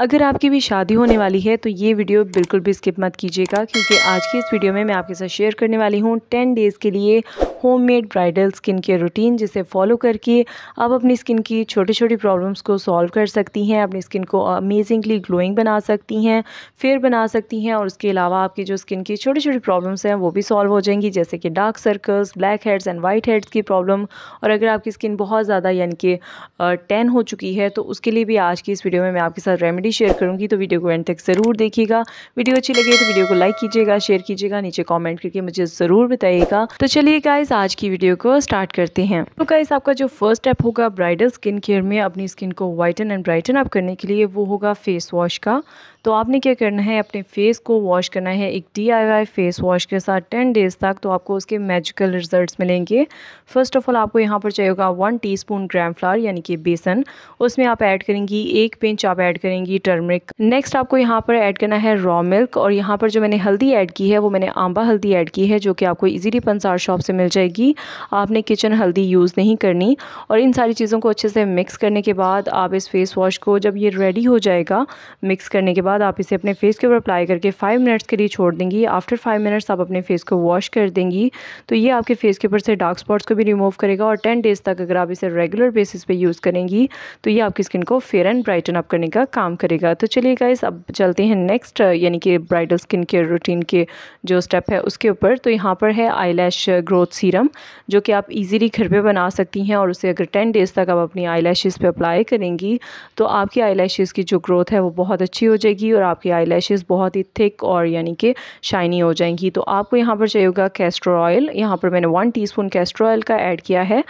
अगर आपकी भी शादी होने वाली है तो ये वीडियो बिल्कुल भी स्किप मत कीजिएगा क्योंकि आज की इस वीडियो में मैं आपके साथ शेयर करने वाली हूँ टेन डेज़ के लिए homemade bridal skin care routine जिसे फॉलो करके आप अपनी स्किन की छोटी छोटी प्रॉब्लम्स को सॉल्व कर सकती हैं अपनी स्किन को अमेजिंगली ग्लोइंग बना सकती हैं फेयर बना सकती हैं और उसके अलावा आपकी जो स्किन की छोटी छोटी प्रॉब्लम्स हैं वो भी सॉल्व हो जाएंगी जैसे कि dark circles black heads and white heads की प्रॉब्लम और अगर आपकी स्किन बहुत ज़्यादा यानी कि टेन हो चुकी है तो उसके लिए भी आज की इस वीडियो में मैं आपके साथ रेमेडी शेयर करूँगी तो वीडियो को एंड तक ज़रूर देखिएगा वीडियो अच्छी लगी तो वीडियो को लाइक कीजिएगा शेयर कीजिएगा नीचे कॉमेंट करके मुझे ज़रूर बताइएगा तो चलिए गाइज गाइस आज की वीडियो को स्टार्ट करते हैं तो गाइस आपका जो फर्स्ट स्टेप होगा ब्राइडल स्किन केयर में अपनी स्किन को वाइटन एंड ब्राइटन अप करने के लिए वो होगा फेस वॉश का तो आपने क्या करना है अपने फेस को वॉश करना है एक डी फेस वॉश के साथ टेन डेज़ तक तो आपको उसके मैजिकल रिजल्ट मिलेंगे फर्स्ट ऑफ ऑल आपको यहाँ पर चाहिए होगा one teaspoon gram flour यानी कि बेसन उसमें आप ऐड करेंगी एक पिंच आप ऐड करेंगी टर्मरिक नेक्स्ट आपको यहाँ पर ऐड करना है रॉ मिल्क और यहाँ पर जो मैंने हल्दी ऐड की है वो मैंने आंबा हल्दी ऐड की है जो कि आपको इजीली पंसार शॉप से मिल जाए जाएगी आपने किचन हल्दी यूज़ नहीं करनी और इन सारी चीज़ों को अच्छे से मिक्स करने के बाद आप इस फेस वॉश को जब ये रेडी हो जाएगा मिक्स करने के बाद आप इसे अपने फेस के ऊपर अप्लाई करके फ़ाइव मिनट्स के लिए छोड़ देंगी आफ्टर फाइव मिनट्स आप अपने फेस को वॉश कर देंगी तो ये आपके फेस के ऊपर से डार्क स्पॉट्स को भी रिमूव करेगा और टेन डेज़ तक अगर आप इसे रेगुलर बेसिस पर यूज़ करेंगी तो ये आपकी स्किन को फेयर एंड ब्राइटन अप करने का काम करेगा तो चलिए गाइस अब चलते हैं नेक्स्ट यानी कि ब्राइडल स्किन केयर रूटीन के जो स्टेप है उसके ऊपर तो यहाँ पर है आई ग्रोथ सीरम सीरम जो कि आप इजीली घर पे बना सकती हैं और उसे अगर टेन डेज़ तक आप अपनी आई पे अप्लाई करेंगी तो आपकी आई की जो ग्रोथ है वो बहुत अच्छी हो जाएगी और आपकी आई बहुत ही थिक और यानी कि शाइनी हो जाएंगी तो आपको यहाँ पर चाहिए होगा कैस्ट्रो ऑयल यहाँ पर मैंने one teaspoon castor oil का ऐड किया है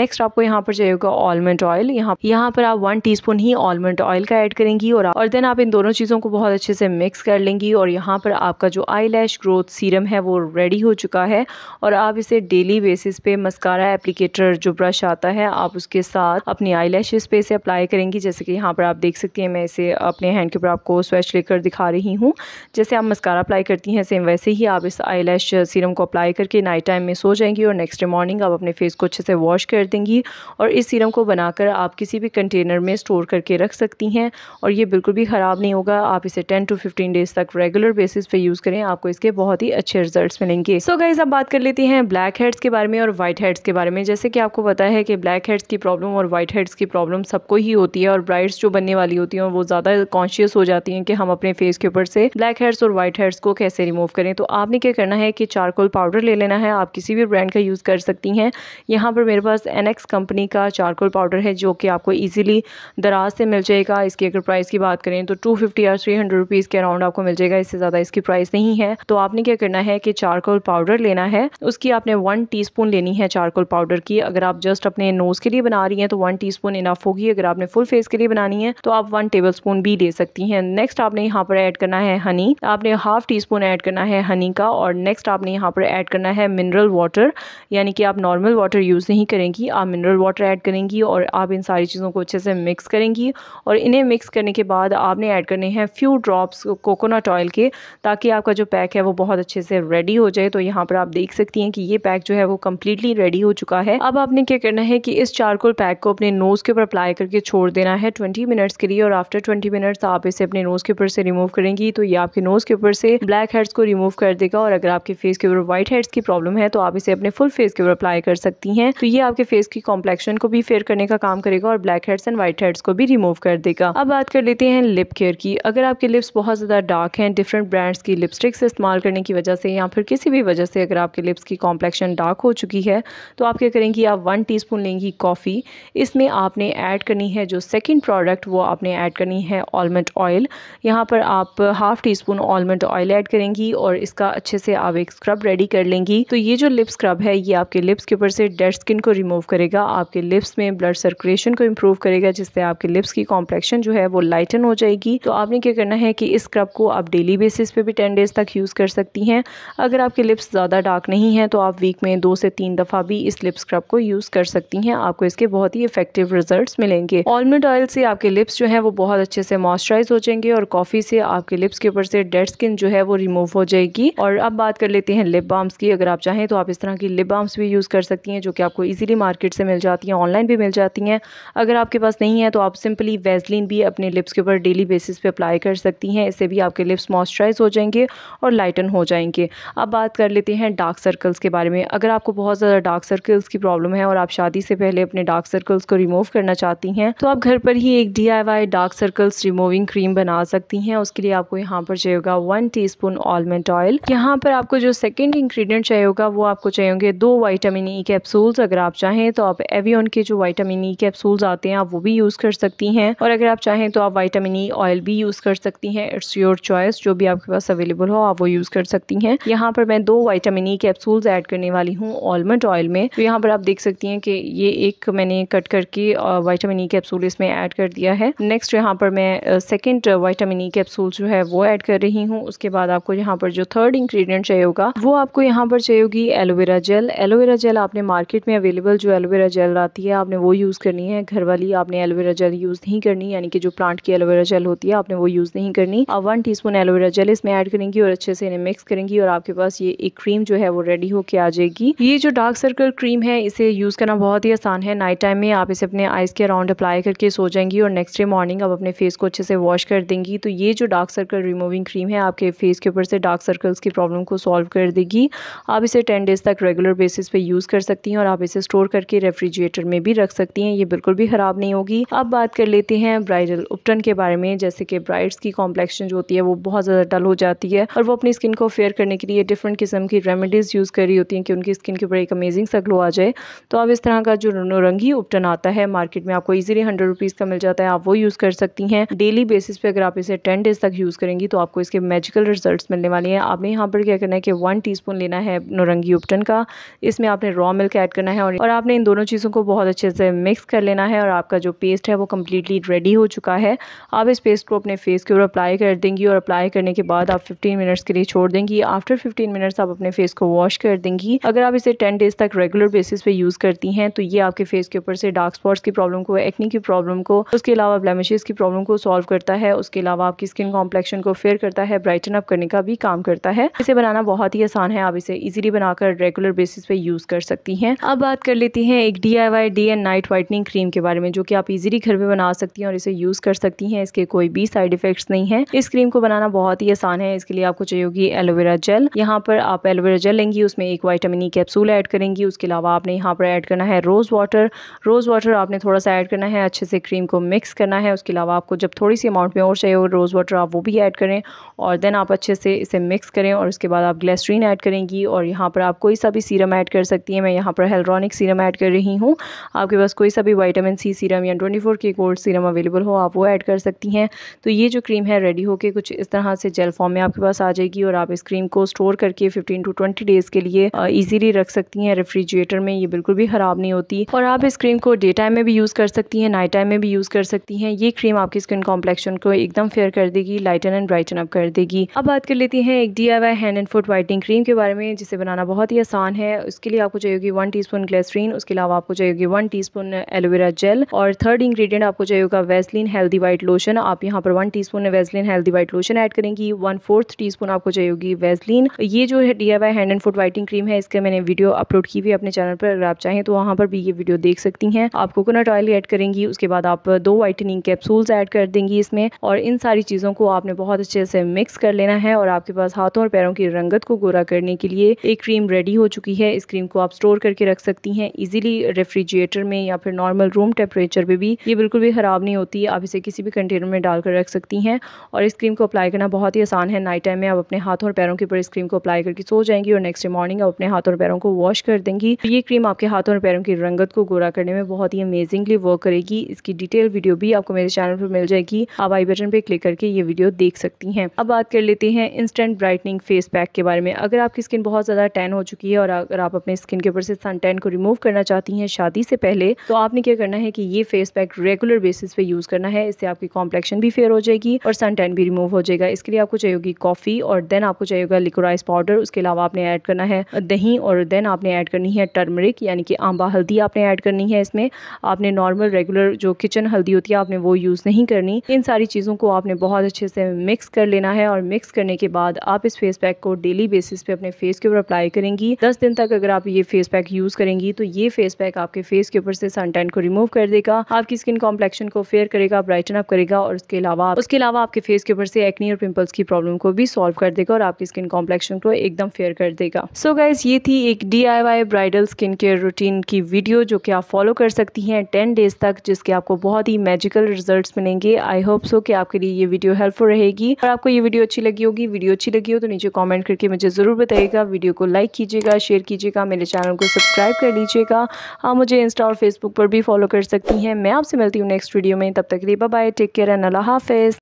नेक्स्ट आपको यहाँ पर चाहिए होगा ऑलमंड ऑयल यहाँ यहाँ पर आप वन टी ही ऑलमंड ऑयल का ऐड करेंगी और और देन आप इन दोनों चीज़ों को बहुत अच्छे से मिक्स कर लेंगी और यहाँ पर आपका जो आई ग्रोथ सीरम है वो रेडी हो चुका है और आप इसे डेली डेली बेसिस पे मस्कारा एप्लीकेटर जो ब्रश आता है आप उसके साथ अपनी आई लैशेज़ पे इसे अप्लाई करेंगी जैसे कि यहाँ पर आप देख सकती हैं मैं इसे अपने हैंड के ऊपर आपको स्वेच लेकर दिखा रही हूँ जैसे आप मस्कारा अप्लाई करती हैं सेम वैसे ही आप इस आई लैश सीरम को अप्लाई करके नाइट टाइम में सो जाएंगी और नेक्स्ट डे मॉर्निंग आप अपने फेस को अच्छे से वॉश कर देंगी और इस सीरम को बनाकर आप किसी भी कंटेनर में स्टोर करके रख सकती हैं और ये बिल्कुल भी ख़राब नहीं होगा आप इसे टेन टू फिफ्टीन डेज़ तक रेगुलर बेसिस पे यूज़ करें आपको इसके बहुत ही अच्छे रिजल्ट मिलेंगे सो गाइज़ अब बात कर लेते हैं ब्लैक हेड हेड्स के बारे में और वाइट हेड्स के बारे में जैसे कि आपको पता है कि ब्लैक हेड्स की प्रॉब्लम और वाइट हेड्स की प्रॉब्लम सबको ही होती है और ब्राइड्स जो बनने वाली होती हैं वो ज़्यादा कॉन्शियस हो जाती हैं कि हम अपने फेस के ऊपर से ब्लैक हेड्स और वाइट हेड्स को कैसे रिमूव करें तो आपने क्या करना है कि चारकोल पाउडर ले लेना है आप किसी भी ब्रांड का यूज़ कर सकती हैं यहाँ पर मेरे पास एनएक्स कंपनी का चारकोल पाउडर है जो कि आपको ईजिली दराज से मिल जाएगा इसकी अगर प्राइस की बात करें तो टू फिफ्टी या थ्री हंड्रेड रुपीज़ के अराउंड आपको मिल जाएगा इससे ज़्यादा इसकी प्राइस नहीं है तो आपने क्या करना है कि चारकोल पाउडर लेना है उसकी आपने वन टीस्पून लेनी है चारकोल पाउडर की अगर आप जस्ट अपने नोज़ के लिए बना रही हैं तो वन टीस्पून इनफ होगी अगर आपने फुल फेस के लिए बनानी है तो आप वन टेबल स्पून भी ले सकती हैं नेक्स्ट आपने यहाँ पर ऐड करना है हनी आपने हाफ टी स्पून ऐड करना है हनी का और नेक्स्ट आपने यहाँ पर ऐड करना है मिनरल वाटर यानी कि आप नॉर्मल वाटर यूज़ नहीं करेंगी आप मिनरल वाटर ऐड करेंगी और आप इन सारी चीज़ों को अच्छे से मिक्स करेंगी और इन्हें मिक्स करने के बाद आपने ऐड करने हैं फ्यू ड्रॉप्स कोकोनट ऑयल के ताकि आपका जो पैक है वो बहुत अच्छे से रेडी हो जाए तो यहाँ पर आप देख सकती हैं कि ये पैक जो है वो कम्प्लीटली रेडी हो चुका है अब आपने क्या करना है कि इस चारकोल पैक को अपने नोज़ के ऊपर अप्लाई करके छोड़ देना है ट्वेंटी मिनट्स के लिए और आफ्टर ट्वेंटी मिनट्स आप इसे अपने नोज़ के ऊपर से रिमूव करेंगी तो ये आपके नोज़ के ऊपर से ब्लैक हेड्स को रिमूव कर देगा और अगर आपके फेस के ऊपर व्हाइट हेड्स की प्रॉब्लम है तो आप इसे अपने फुल फेस के ऊपर अप्लाई कर सकती हैं तो ये आपके फेस की कॉम्प्लेक्शन को भी फेयर करने का काम करेगा और black heads and white heads को भी रिमूव कर देगा अब बात कर लेते हैं लिप केयर की अगर आपके लिप्स बहुत ज़्यादा डार्क हैं डिफरेंट ब्रांड्स की लिपस्टिक्स इस्तेमाल करने की वजह से या फिर किसी भी वजह से अगर आपके लिप्स की कॉम्प्लेक्शन डार्क हो चुकी है तो आप क्या करेंगे आप वन टीस्पून लेंगी कॉफ़ी इसमें आपने ऐड करनी है जो सेकंड प्रोडक्ट वो आपने ऐड करनी है ऑलमंड ऑयल यहाँ पर आप half teaspoon almond oil add करेंगी और इसका अच्छे से आप एक स्क्रब रेडी कर लेंगी तो ये जो लिप स्क्रब है ये आपके लिप्स के ऊपर से डेड स्किन को रिमूव करेगा आपके लिप्स में ब्लड सर्कुलेशन को इम्प्रूव करेगा जिससे आपके लिप्स की कॉम्प्लेक्शन जो है वो लाइटन हो जाएगी तो आपने क्या करना है कि इस स्क्रब को आप डेली बेसिस पे भी टेन डेज़ तक यूज़ कर सकती हैं अगर आपके लिप्स ज़्यादा डार्क नहीं है तो आप वीक में दो से तीन दफ़ा भी इस लिप स्क्रब को यूज़ कर सकती हैं आपको इसके बहुत ही इफेक्टिव रिजल्ट मिलेंगे ऑलमंड ऑयल से आपके लिप्स जो है वो बहुत अच्छे से मॉइस्चराइज हो जाएंगे और कॉफ़ी से आपके लिप्स के ऊपर से डेड स्किन जो है वो रिमूव हो जाएगी और अब बात कर लेते हैं लिप बाम्स की अगर आप चाहें तो आप इस तरह की लिप बाम्स भी यूज़ कर सकती हैं जो कि आपको ईजिली मार्केट से मिल जाती हैं ऑनलाइन भी मिल जाती हैं अगर आपके पास नहीं है तो आप सिंपली वेजलिन भी अपने लिप्स के ऊपर डेली बेसिस पे अप्लाई कर सकती हैं इससे भी आपके लिप्स मॉइस्चराइज हो जाएंगे और लाइटन हो जाएंगे अब बात कर लेते हैं डार्क सर्कल्स के बारे में अगर आपको बहुत ज़्यादा डार्क सर्कल्स की प्रॉब्लम है और आप शादी से पहले अपने डार्क सर्कल्स को रिमूव करना चाहती हैं तो आप घर पर ही एक D dark circles removing cream बना सकती हैं उसके लिए आपको यहाँ पर चाहिए होगा one teaspoon almond oil यहाँ पर आपको जो सेकेंड इंग्रीडियंट चाहिए होगा वो आपको चाहिए होंगे दो वाइटामिन ई कैप्सूल्स अगर आप चाहें तो आप एवियन के जो वाइटामिन ई कैप्सूल्स आते हैं आप वो भी यूज़ कर सकती हैं और अगर आप चाहें तो आप वाइटामिन ई ऑयल भी यूज़ कर सकती हैं इट्स योर चॉइस जो भी आपके पास अवेलेबल हो आप वो यूज़ कर सकती हैं यहाँ पर मैं दो वाइटामिन ई कैप्सूल्स ऐड करने वाली वाली हूँ ऑलमंड ऑयल में तो यहाँ पर आप देख सकती हैं कि ये एक मैंने कट करके वाइटामिन ई कैप्सूल इसमें ऐड कर दिया है नेक्स्ट यहाँ पर मैं सेकेंड वाइटामिन ई कैप्सूल जो है वो ऐड कर रही हूँ उसके बाद आपको यहाँ पर जो थर्ड इंग्रीडियंट चाहिए होगा वो आपको यहाँ पर चाहिए होगी एलोवेरा जेल एलोवेरा जेल आपने मार्केट में अवेलेबल जो एलोवेरा जेल आती है आपने वो यूज़ करनी है घर वाली आपने एलोवेरा जेल यूज़ नहीं करनी यानी कि जो प्लांट की एलोवेरा जेल होती है आपने वो यूज़ नहीं करनी और वन टी एलोवेरा जेल इसमें ऐड करेंगी और अच्छे से इन्हें मिक्स करेंगी और आपके पास ये एक क्रीम जो है वो रेडी होकर आ जाएगी जाएगी ये जो डार्क सर्कल क्रीम है इसे यूज़ करना बहुत ही आसान है नाइट टाइम में आप इसे अपने आइज़ के अराउंड अप्लाई करके सो जाएंगी और नेक्स्ट डे मॉर्निंग आप अपने फेस को अच्छे से वॉश कर देंगी तो ये जो डार्क सर्कल रिमूविंग क्रीम है आपके फेस के ऊपर से डार्क सर्कल्स की प्रॉब्लम को सॉल्व कर देगी आप इसे टेन डेज़ तक रेगुलर बेसिस पे यूज़ कर सकती हैं और आप इसे स्टोर करके रेफ्रिजरेटर में भी रख सकती हैं ये बिल्कुल भी ख़राब नहीं होगी अब बात कर लेते हैं ब्राइडल उपटन के बारे में जैसे कि ब्राइड्स की कॉम्प्लेक्शन जो होती है वो बहुत ज़्यादा डल हो जाती है और वो अपनी स्किन को फेयर करने के लिए डिफरेंट किस्म की रेमेडीज़ यूज़ कर रही होती है कि उनकी स्किन के ऊपर एक अमेजिंग सा ग्लो आ जाए तो आप इस तरह का जो नोरंगी उपटन आता है मार्केट में आपको ईजिली हंड्रेड रुपीज़ का मिल जाता है आप वो यूज़ कर सकती हैं डेली बेसिस पे अगर आप इसे टेन डेज तक यूज़ करेंगी तो आपको इसके मेजिकल रिजल्ट मिलने वाले हैं आपने यहाँ पर क्या करना है कि वन टी लेना है नोरंगी उपटन का इसमें आपने रॉ मिल्क ऐड करना है और आपने इन दोनों चीज़ों को बहुत अच्छे से मिक्स कर लेना है और आपका जो पेस्ट है वो कम्प्लीटली रेडी हो चुका है आप इस पेस्ट को अपने फेस के ऊपर अप्लाई कर देंगी और अप्लाई करने के बाद आप फिफ्टीन मिनट्स के लिए छोड़ देंगी आफ्टर फिफ्टीन मिनट्स आप अपने फेस को वॉश कर देंगी अगर आप इसे टेन डेज़ तक रेगुलर बेसिस पे यूज़ करती हैं तो ये आपके फेस के ऊपर से डार्क स्पॉट्स की प्रॉब्लम को एक्नी की प्रॉब्लम को उसके अलावा ब्लैमिशेज की प्रॉब्लम को सॉल्व करता है उसके अलावा आपकी स्किन कॉम्प्लेक्शन को फेयर करता है ब्राइटन अप करने का भी काम करता है इसे बनाना बहुत ही आसान है आप इसे ईजिली बनाकर रेगुलर बेसिस पे यूज़ कर सकती हैं अब बात कर लेती हैं एक D I Y day and night whitening cream के बारे में जो कि आप इजिली घर में बना सकती हैं और इसे यूज़ कर सकती हैं इसके कोई भी साइड इफेक्ट्स नहीं है इस क्रीम को बनाना बहुत ही आसान है इसके लिए आपको चाहिए होगी एलोवेरा जेल यहाँ पर आप एलोवेरा जेल लेंगी उसमें एक वाइटामिन विटामिनी कैप्सूल ऐड करेंगी उसके अलावा आपने यहाँ पर ऐड करना है रोज़ वाटर रोज़ वाटर आपने थोड़ा सा ऐड करना है अच्छे से क्रीम को मिक्स करना है उसके अलावा आपको जब थोड़ी सी अमाउंट में और चाहिए और रोज़ वाटर आप वो भी ऐड करें और देन आप अच्छे से इसे मिक्स करें और उसके बाद आप ग्लेसरीन ऐड करेंगी और यहाँ पर आप कोई सा भी सीरम ऐड कर सकती हैं मैं यहाँ पर हेलरॉनिक सीरम ऐड कर रही हूँ आपके पास कोई सा भी वाइटामिन सी सीरम या twenty four K gold serum available हो आप वो ऐड कर सकती हैं तो ये जो क्रीम है रेडी होकर कुछ इस तरह से जेल फॉर्म में आपके पास आ जाएगी और आप इस क्रीम को स्टोर करके फिफ्टीन टू ट्वेंटी डेज़ के लिए ईजीली रख सकती हैं रेफ्रिजरेटर में ये बिल्कुल भी ख़राब नहीं होती और आप इस क्रीम को डे टाइम में भी यूज़ कर सकती हैं नाइट टाइम में भी यूज़ कर सकती हैं ये क्रीम आपकी स्किन कॉम्प्लेक्शन को एकदम फेयर कर देगी लाइटन एंड ब्राइटन अप कर देगी अब बात कर लेती हैं एक D hand and foot whitening cream के बारे में जिसे बनाना बहुत ही आसान है उसके लिए आपको चाहिए वन टी स्पून ग्लेसरीन उसके अलावा आपको चाहिए one teaspoon aloe vera gel और थर्ड इंग्रीडियंट आपको चाहिए होगा वेस्लिन हेल्दी वाइट लोशन आप यहाँ पर one teaspoon Vaseline healthy white lotion add करेंगी वन फोर्थ टी स्पून आपको चाहिए होगी वेस्लिन ये जो है D hand and foot whitening cream है इसके इसके मैंने वीडियो अपलोड की हुई अपने चैनल पर अगर आप चाहें तो वहाँ पर भी ये वीडियो देख सकती हैं आप कोकोनट ऑयल ऐड करेंगी उसके बाद आप दो वाइटनिंग कैप्सूल्स ऐड कर देंगी इसमें और इन सारी चीज़ों को आपने बहुत अच्छे से मिक्स कर लेना है और आपके पास हाथों और पैरों की रंगत को गोरा करने के लिए एक क्रीम रेडी हो चुकी है इस क्रीम को आप स्टोर करके रख सकती हैं इजीली रेफ्रिजरेटर में या फिर नॉर्मल रूम टेम्परेचर पे भी ये बिल्कुल भी ख़राब नहीं होती आप इसे किसी भी कंटेनर में डालकर रख सकती हैं और इस क्रीम को अप्लाई करना बहुत ही आसान है नाइट टाइम में आप अपने हाथों और पैरों के ऊपर इस क्रीम को अप्लाई करके सो जाएंगी और नेक्स्ट डे मॉर्निंग आप अपने हाथों हाथों और पैरों को वॉश कर देंगी ये क्रीम आपके हाथों और पैरों की रंगत को गोरा करने में बहुत ही अमेजिंगली वर्क करेगी इसकी डिटेल वीडियो भी आपको मेरे चैनल पर मिल जाएगी आप आई बटन पर क्लिक करके ये वीडियो देख सकती हैं अब बात कर लेते हैं इंस्टेंट ब्राइटनिंग फेस पैक के बारे में अगर आपकी स्किन बहुत ज़्यादा टैन हो चुकी है और अगर आप अपने स्किन के ऊपर से सन टैन को रिमूव करना चाहती हैं शादी से पहले तो आपने क्या करना है कि ये फेस पैक रेगुलर बेसिस पे यूज़ करना है इससे आपकी कॉम्प्लेक्शन भी फेयर हो जाएगी और सन टैन भी रिमूव हो जाएगा इसके लिए आपको चाहिए होगी कॉफ़ी और देन आपको चाहिए होगा लिकोराइस पाउडर उसके अलावा आपने ऐड करना है दही नहीं और देन आपने ऐड करनी है टर्मरिक यानी कि आंबा हल्दी आपने ऐड करनी है इसमें आपने नॉर्मल रेगुलर जो किचन हल्दी होती है आपने वो यूज़ नहीं करनी इन सारी चीज़ों को आपने बहुत अच्छे से मिक्स कर लेना है और मिक्स करने के बाद आप इस फेस पैक को डेली बेसिस पे अपने फेस के ऊपर अप्लाई करेंगी दस दिन तक अगर आप ये फेस पैक यूज़ करेंगी तो ये फेस पैक आपके फेस के ऊपर से सनटैन को रिमूव कर देगा आपकी स्किन कॉम्प्लेक्शन को फेयर करेगा ब्राइटन अप करेगा और उसके अलावा उसके अलावा आपके फेस के ऊपर से एक्नी और पिम्पल्स की प्रॉब्लम को भी सॉल्व कर देगा और आपकी स्किन कॉम्प्लेक्शन को एकदम फेयर कर देगा सो so गाइज ये थी एक DIY bridal skin care routine की वीडियो जो कि आप फॉलो कर सकती हैं टेन डेज़ तक जिसके आपको बहुत ही मैजिकल रिजल्ट्स मिलेंगे आई होप सो कि आपके लिए ये वीडियो हेल्पफुल रहेगी और आपको ये वीडियो अच्छी लगी होगी वीडियो अच्छी लगी हो तो नीचे कॉमेंट करके मुझे ज़रूर बताइएगा वीडियो को लाइक कीजिएगा शेयर कीजिएगा मेरे चैनल को सब्सक्राइब कर लीजिएगा आप मुझे इंस्टा और फेसबुक पर भी फॉलो कर सकती हैं मैं आपसे मिलती हूँ नेक्स्ट वीडियो में तब तक लिए बाय टेक केयर एंड अल्लाह हाफिज़